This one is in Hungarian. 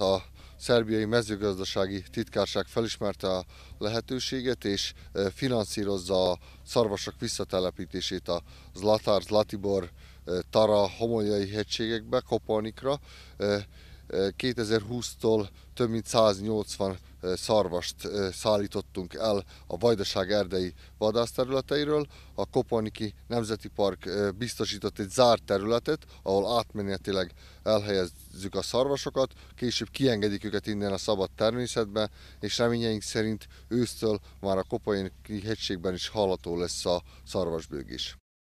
A szerbiai mezőgazdasági titkárság felismerte a lehetőséget, és eh, finanszírozza a szarvasok visszatelepítését a Zlatár, Zlatibor, eh, Tara, Homolyai hegységekbe, Koponikra. Eh, 2020-tól több mint 180 eh, szarvast eh, szállítottunk el a Vajdaság erdei vadászterületeiről. A Koponiki Nemzeti Park eh, biztosított egy zárt területet, ahol átmenetileg elhelyezzük a szarvasokat, később kiengedik őket innen a szabad természetbe, és reményeink szerint ősztől már a Koponiki hegységben is hallható lesz a szarvasbőgés.